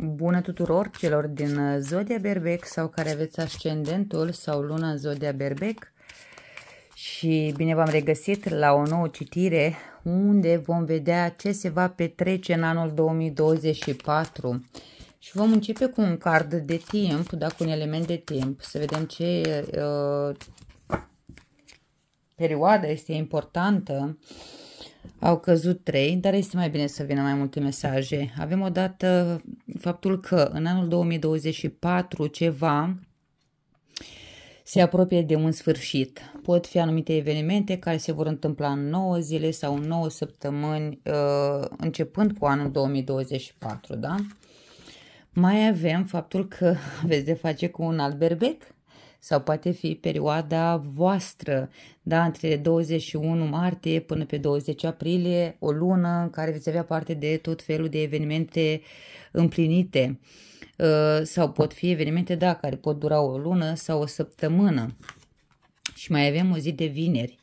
Bună tuturor celor din uh, Zodia Berbec sau care aveți ascendentul sau luna Zodia Berbec și bine v-am regăsit la o nouă citire unde vom vedea ce se va petrece în anul 2024 și vom începe cu un card de timp, da, cu un element de timp, să vedem ce uh, perioadă este importantă uh, au căzut trei, dar este mai bine să vină mai multe mesaje. Avem odată faptul că în anul 2024 ceva se apropie de un sfârșit. Pot fi anumite evenimente care se vor întâmpla în 9 zile sau în 9 săptămâni, uh, începând cu anul 2024, da? Mai avem faptul că aveți de face cu un alt berbec sau poate fi perioada voastră, da, între 21 martie până pe 20 aprilie, o lună în care veți avea parte de tot felul de evenimente împlinite uh, sau pot fi evenimente, da, care pot dura o lună sau o săptămână. Și mai avem o zi de vineri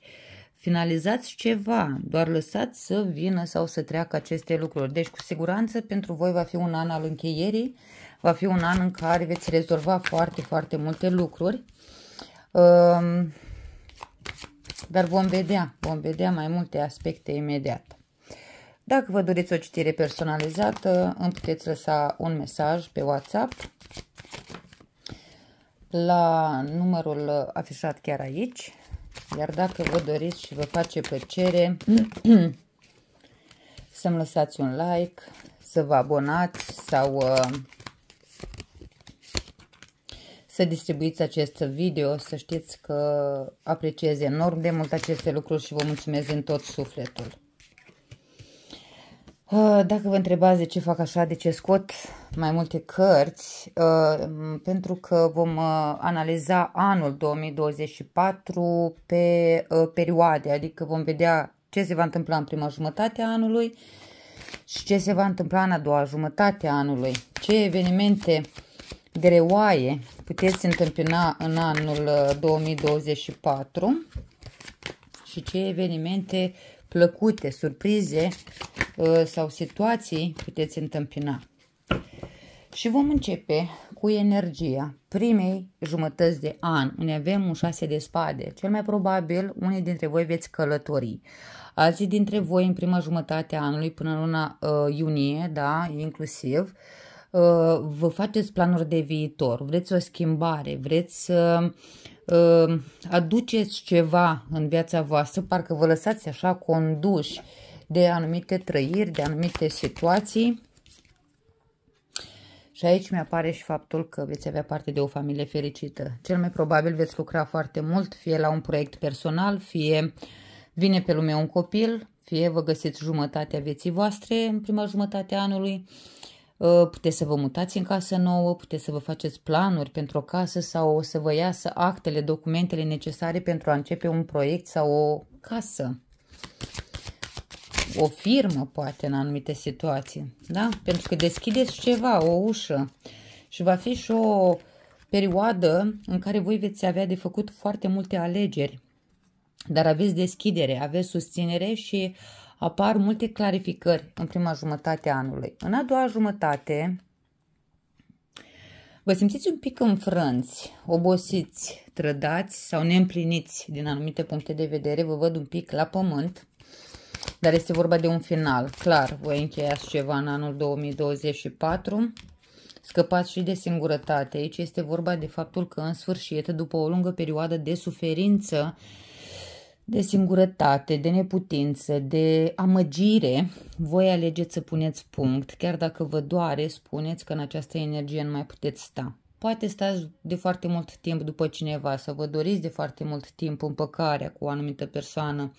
finalizați ceva, doar lăsați să vină sau să treacă aceste lucruri. Deci, cu siguranță, pentru voi va fi un an al încheierii, va fi un an în care veți rezolva foarte, foarte multe lucruri. Um, dar vom vedea, vom vedea mai multe aspecte imediat. Dacă vă doriți o citire personalizată, îmi puteți lăsa un mesaj pe WhatsApp la numărul afișat chiar aici. Iar dacă vă doriți și vă face plăcere să-mi lăsați un like, să vă abonați sau uh, să distribuiți acest video, să știți că apreciez enorm de mult aceste lucruri și vă mulțumesc din tot sufletul. Uh, dacă vă întrebați de ce fac așa, de ce scot mai multe cărți, uh, pentru că vom uh, analiza anul 2024 pe perioade, adică vom vedea ce se va întâmpla în prima jumătate a anului și ce se va întâmpla în a doua jumătate a anului, ce evenimente greoaie puteți întâmpina în anul 2024 uh, și ce evenimente plăcute, surprize uh, sau situații puteți întâmpina. Și vom începe cu energia primei jumătăți de an, unde avem un șase de spade. Cel mai probabil, unii dintre voi veți călători. Alții dintre voi, în prima jumătate a anului, până luna uh, iunie, da, inclusiv, uh, Uh, vă faceți planuri de viitor, vreți o schimbare, vreți să uh, aduceți ceva în viața voastră, parcă vă lăsați așa conduși de anumite trăiri, de anumite situații. Și aici mi-apare și faptul că veți avea parte de o familie fericită. Cel mai probabil veți lucra foarte mult, fie la un proiect personal, fie vine pe lume un copil, fie vă găsiți jumătatea vieții voastre în prima jumătate a anului, Ă, puteți să vă mutați în casă nouă, puteți să vă faceți planuri pentru o casă sau o să vă iasă actele, documentele necesare pentru a începe un proiect sau o casă. O firmă, poate, în anumite situații, da? Pentru că deschideți ceva, o ușă și va fi și o perioadă în care voi veți avea de făcut foarte multe alegeri, dar aveți deschidere, aveți susținere și uh, apar multe clarificări în prima jumătate a anului. În a doua jumătate vă simțiți un pic înfrânți, obosiți, trădați sau neîmpliniți din anumite puncte de vedere, vă văd un pic la pământ, dar este vorba de un final, clar, voi încheiați ceva în anul 2024 scăpați și de singurătate. Aici este vorba de faptul că în sfârșit, după o lungă perioadă de suferință, de singurătate, de neputință, de amăgire, voi alegeți să puneți punct. Chiar dacă vă doare, spuneți că în această energie nu mai puteți sta. Poate stați de foarte mult timp după cineva sau vă doriți de foarte mult timp împăcarea cu o anumită persoană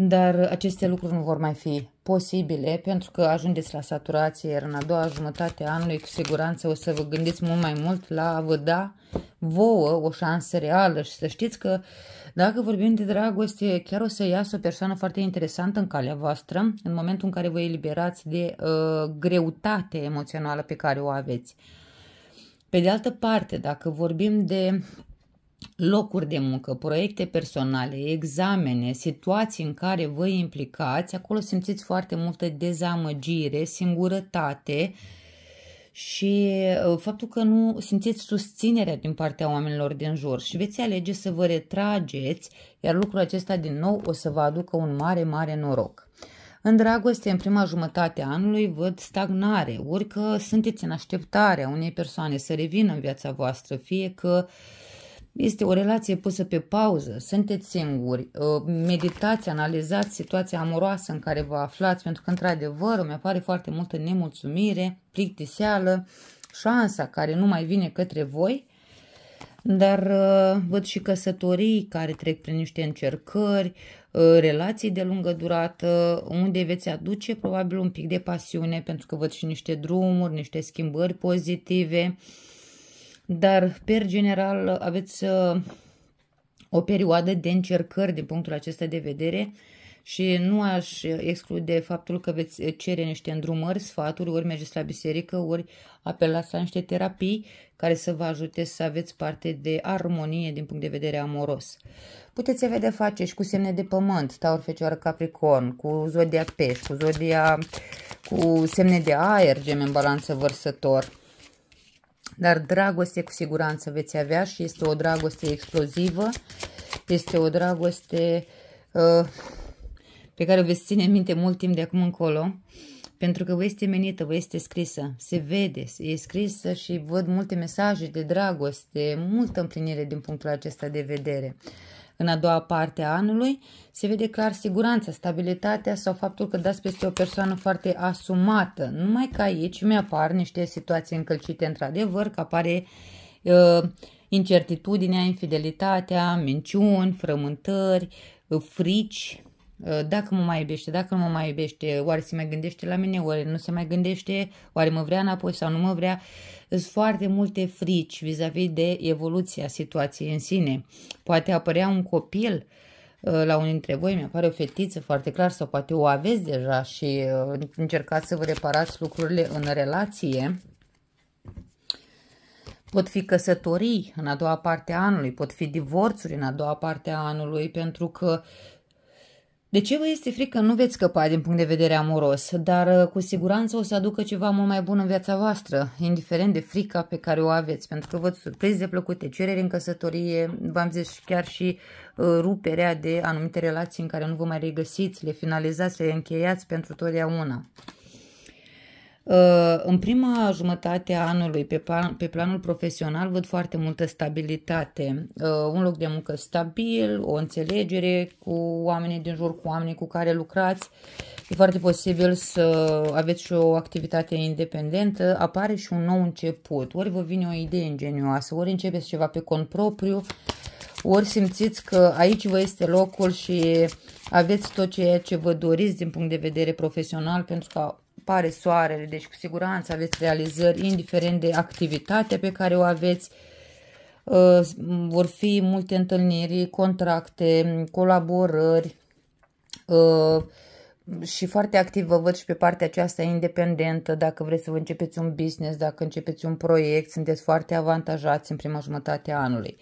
dar aceste lucruri nu vor mai fi posibile pentru că ajungeți la saturație, iar în a doua jumătate a anului cu siguranță o să vă gândiți mult mai mult la a vă da vouă o șansă reală și să știți că dacă vorbim de dragoste, chiar o să iasă o persoană foarte interesantă în calea voastră în momentul în care vă eliberați de uh, greutate emoțională pe care o aveți. Pe de altă parte, dacă vorbim de locuri de muncă, proiecte personale, examene, situații în care vă implicați, acolo simțiți foarte multă dezamăgire, singurătate și uh, faptul că nu simțiți susținerea din partea oamenilor din jur și veți alege să vă retrageți, iar lucrul acesta din nou o să vă aducă un mare, mare noroc. În dragoste, în prima jumătate a anului, văd stagnare, orică sunteți în așteptarea unei persoane să revină în viața voastră, fie că uh, este o relație pusă pe pauză, sunteți singuri, uh, meditați, analizați situația amoroasă în care vă aflați, pentru că, într-adevăr, îmi apare foarte multă nemulțumire, plictiseală, șansa care nu mai vine către voi, dar uh, văd și căsătorii care trec prin niște încercări, uh, relații de lungă durată, unde veți aduce probabil un pic de pasiune, pentru că văd și niște drumuri, niște schimbări pozitive, dar per general aveți uh, o perioadă de încercări din punctul acesta de vedere și nu aș exclude faptul că veți cere niște îndrumări, sfaturi, ori mergeți la biserică, ori apelați la niște terapii care să vă ajute să aveți parte de armonie din punct de vedere amoros. Puteți avea de face și cu semne de pământ, taur, fecioară, capricorn, cu zodia pești, cu zodia cu semne de aer, gem în balanță vărsător dar dragoste cu siguranță veți avea și este o dragoste explozivă. Este o dragoste uh, pe care o veți ține minte mult timp de acum încolo. Pentru că vă este menită, vă este scrisă, se vede, e scrisă și văd multe mesaje de dragoste, multă împlinire din punctul acesta de vedere. Uh, în a doua parte a anului se vede clar siguranța, stabilitatea sau faptul că dați peste o persoană foarte asumată. Numai că aici mi-apar niște situații încălcite într-adevăr, că apare uh, incertitudinea, infidelitatea, minciuni, frământări, frici, Uh, dacă mă mai iubește, dacă nu mă mai iubește, oare se mai gândește la mine, oare nu se mai gândește, oare mă vrea înapoi sau nu mă vrea. Sunt foarte multe frici vis-a-vis de evoluția situației în sine. Poate apărea un copil uh, la unul dintre voi, mi-apare o fetiță foarte clar sau poate o aveți deja și uh, încercați să vă reparați lucrurile în relație. Pot fi căsătorii în a doua parte a anului, pot fi divorțuri în a doua parte a anului, pentru că de ce vă este frică nu veți scăpa din punct de vedere amoros, dar uh, cu siguranță o să aducă ceva mult mai bun în viața voastră, indiferent de frica pe care o aveți, pentru că văd surprize plăcute, cereri în căsătorie, v-am zis chiar și uh, ruperea de anumite relații în care nu vă mai regăsiți, le finalizați, le încheiați pentru totdeauna. Uh, în prima jumătate a anului, pe, plan, pe planul profesional, văd foarte multă stabilitate. Uh, un loc de muncă stabil, o înțelegere cu oamenii din jur, cu oamenii cu care lucrați. E foarte posibil să aveți și o activitate independentă. Apare și un nou început. Ori vă vine o idee ingenioasă, ori începeți ceva pe cont propriu, ori simțiți că aici vă este locul și aveți tot ceea ce vă doriți din punct de vedere profesional pentru ca dispare soarele, deci cu siguranță aveți realizări, indiferent de activitatea pe care o aveți, uh, vor fi multe întâlniri, contracte, colaborări uh, și foarte activ vă văd și pe partea aceasta independentă, dacă vreți să vă începeți un business, dacă începeți un proiect, sunteți foarte avantajați în prima jumătate a anului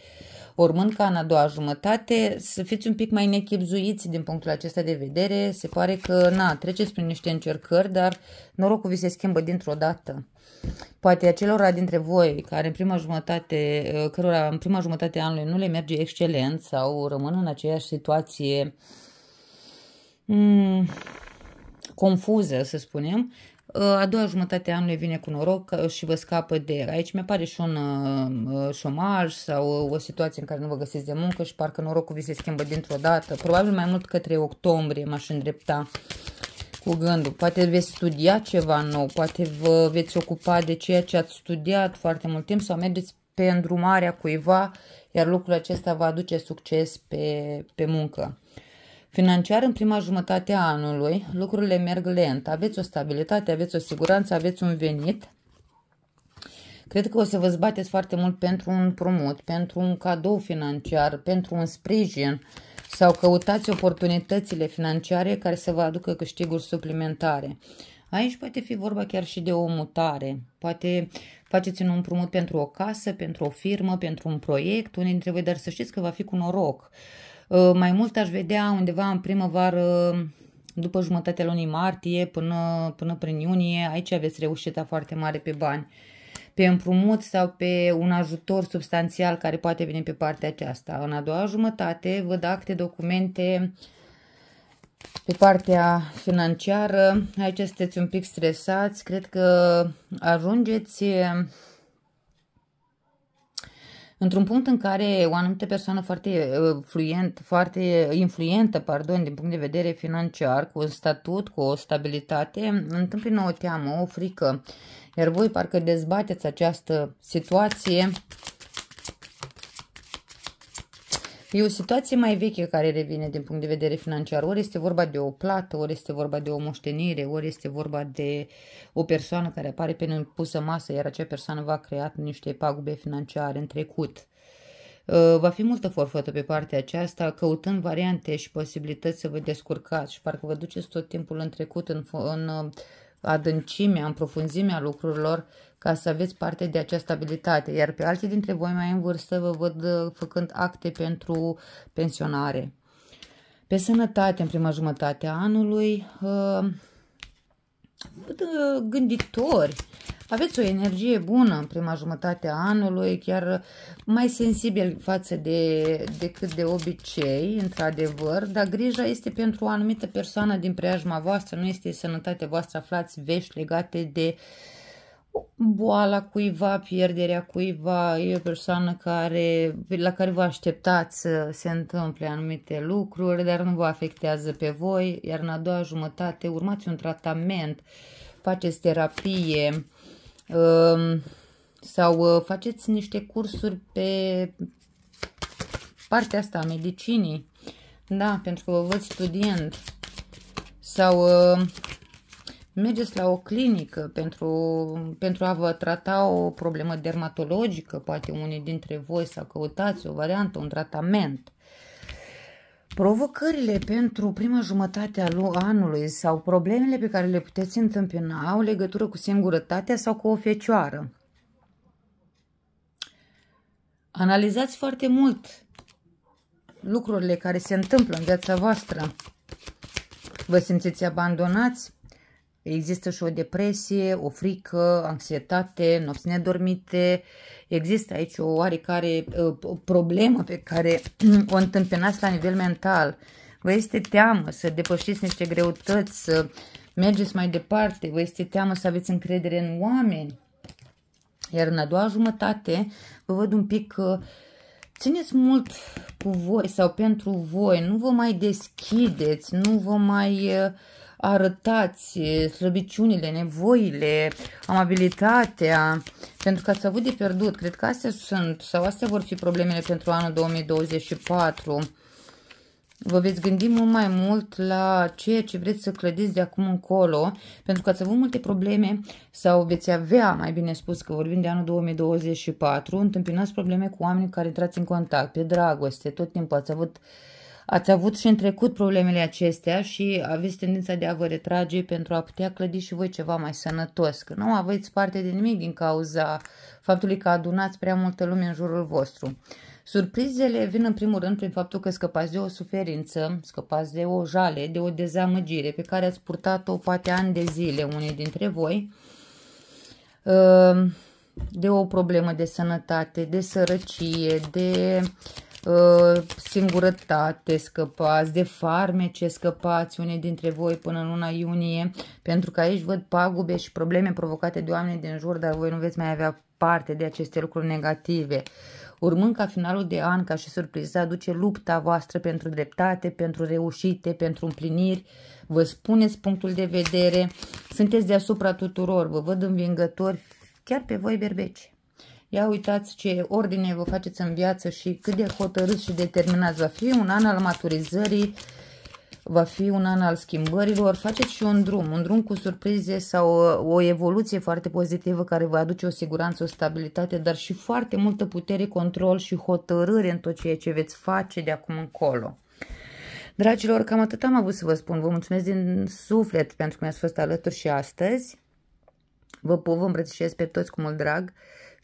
urmând ca în a doua jumătate să fiți un pic mai nechipzuiți din punctul acesta de vedere. Se pare că, na, treceți prin niște încercări, dar norocul vi se schimbă dintr-o dată. Poate acelora dintre voi care în prima jumătate, uh, cărora în prima jumătate anului nu le merge excelent sau rămân în aceeași situație Mm, confuză, să spunem, a doua jumătate a anului vine cu noroc și vă scapă de el. Aici mi apare și un uh, uh, șomaj sau o situație în care nu vă găsiți de muncă și parcă norocul vi se schimbă dintr-o dată. Probabil mai mult către octombrie m-aș îndrepta cu gândul. Poate veți studia ceva nou, poate vă veți ocupa de ceea ce ați studiat foarte mult timp sau mergeți pe îndrumarea cuiva, iar lucrul acesta va aduce succes pe, pe muncă. Financiar, în prima jumătate a anului, lucrurile merg lent. Aveți o stabilitate, aveți o siguranță, aveți un venit. Cred că o să vă zbateți foarte mult pentru un promot, pentru un cadou financiar, pentru un sprijin sau căutați oportunitățile financiare care să vă aducă câștiguri suplimentare. Aici poate fi vorba chiar și de o mutare. Poate faceți un împrumut pentru o casă, pentru o firmă, pentru un proiect. Unii dintre voi, dar să știți că va fi cu noroc. Uh, Ă, mai mult aș vedea undeva în primăvară, după jumătatea lunii martie până, până prin iunie, aici aveți reușita foarte mare pe bani pe împrumut sau pe un ajutor substanțial care poate veni pe partea aceasta. În a doua jumătate văd acte, documente pe partea financiară. Aici sunteți un pic stresați. Cred că ajungeți într-un punct în care o anumită persoană foarte, uh, fluent, foarte influentă pardon, din punct de vedere financiar, cu un statut, cu o stabilitate, întâmplă o teamă, o frică. Iar voi parcă dezbateți această situație E o situație mai veche care revine din punct de vedere financiar. Ori este vorba de o plată, ori este vorba de o moștenire, ori este vorba de o persoană care apare pe pusă masă, iar acea persoană va creat niște pagube financiare în trecut. Uh, va fi multă forfătă pe partea aceasta, căutând variante și posibilități să vă descurcați și parcă vă duceți tot timpul în trecut în, în uh, adâncimea, în profunzimea lucrurilor ca să aveți parte de această abilitate. Iar pe alții dintre voi mai în vârstă vă văd uh, făcând acte pentru pensionare. Pe sănătate, în prima jumătate a anului, uh, văd uh, gânditori, aveți o energie bună în prima jumătate a anului, chiar mai sensibil față de, decât de obicei, într-adevăr, dar grija este pentru o anumită persoană din preajma voastră, nu este sănătatea voastră, aflați vești legate de boala cuiva, pierderea cuiva, e o persoană care, la care vă așteptați să se întâmple anumite lucruri, dar nu vă afectează pe voi, iar în a doua jumătate urmați un tratament, faceți terapie, Ehm, sau uh, faceți niște cursuri pe partea asta a medicinii. Da, pentru că vă văd studiind. Sau uh, mergeți la o clinică pentru, pentru a vă trata o problemă dermatologică, poate unii dintre voi, sau căutați o variantă, un tratament. Uh, Provocările pentru prima jumătate a anului sau problemele pe care le puteți întâmpina au legătură cu singurătatea sau cu o fecioară. Analizați foarte mult lucrurile care se întâmplă în viața voastră. Vă simțiți abandonați? există și o depresie, o frică, anxietate, nopți nedormite. Există aici o oarecare uh, problemă pe care o întâmpinați la nivel mental. Vă este teamă să depășiți niște greutăți, să mergeți mai departe, vă este teamă să aveți încredere în oameni. Iar în a doua jumătate vă văd un pic că uh, țineți mult cu voi sau pentru voi, nu vă mai deschideți, nu vă mai... Uh, arătați eh, slăbiciunile, nevoile, amabilitatea, pentru că ați avut de pierdut. Cred că astea sunt sau astea vor fi problemele pentru anul 2024. Vă veți gândi mult mai mult la ceea ce vreți să clădiți de acum încolo, pentru că ați avut multe probleme sau veți avea, mai bine spus că vorbim de anul 2024, întâmpinați probleme cu oamenii care intrați în contact, pe dragoste, tot timpul ați avut uh, Ați avut și în trecut problemele acestea și aveți tendința de a vă retrage pentru a putea clădi și voi ceva mai sănătos, că nu aveți parte de nimic din cauza faptului că adunați prea multă lume în jurul vostru. Surprizele vin în primul rând prin faptul că scăpați de o suferință, scăpați de o jale, de o dezamăgire pe care ați purtat-o poate ani de zile unii dintre voi, ă, de o problemă de sănătate, de sărăcie, de Uh, singurătate, scăpați, de farmece scăpați unii dintre voi până în luna iunie, pentru că aici văd pagube și probleme provocate de oameni din jur, dar voi nu veți mai avea parte de aceste lucruri negative. Urmând ca finalul de an, ca și surpriză, aduce lupta voastră pentru dreptate, pentru reușite, pentru împliniri. Vă spuneți punctul de vedere, sunteți deasupra tuturor, vă văd învingători, chiar pe voi berbeci. Ia uitați ce ordine vă faceți în viață și cât de hotărâți și determinați. Va fi un an al maturizării, va fi un an al schimbărilor. Faceți și un drum, un drum cu surprize sau uh, o evoluție foarte pozitivă care vă aduce o siguranță, o stabilitate, dar și foarte multă putere, control și hotărâre în tot ceea ce veți face de acum încolo. Dragilor, cam atât am avut să vă spun. Vă mulțumesc din suflet pentru că mi-ați fost alături și astăzi. Vă pup, vă îmbrățișez pe toți cu mult drag.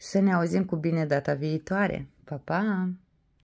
Să ne auzim cu bine data viitoare. Pa, pa!